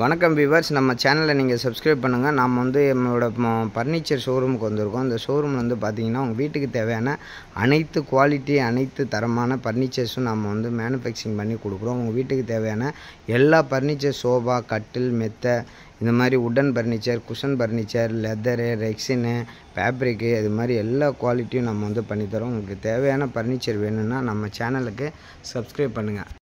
வணக்கம் வியூவர்ஸ் நம்ம சேனலை நீங்கள் சப்ஸ்கிரைப் பண்ணுங்கள் நாம் வந்து நம்மளோட ஃபர்னிச்சர் ஷோரூமுக்கு வந்திருக்கோம் அந்த ஷோரூமில் வந்து பார்த்திங்கன்னா உங்கள் வீட்டுக்கு தேவையான அனைத்து குவாலிட்டி அனைத்து தரமான ஃபர்னிச்சர்ஸும் நம்ம வந்து மேனுஃபேக்சரிங் பண்ணி கொடுக்குறோம் உங்கள் வீட்டுக்கு தேவையான எல்லா ஃபர்னிச்சர் சோஃபா கட்டில் மெத்தை இந்த மாதிரி உடன் furniture cushion furniture leather rexine fabric இது மாதிரி எல்லா குவாலிட்டியும் நம்ம வந்து பண்ணித்தரோம் உங்களுக்கு தேவையான ஃபர்னிச்சர் வேணும்னா நம்ம சேனலுக்கு சப்ஸ்கிரைப் பண்ணுங்கள்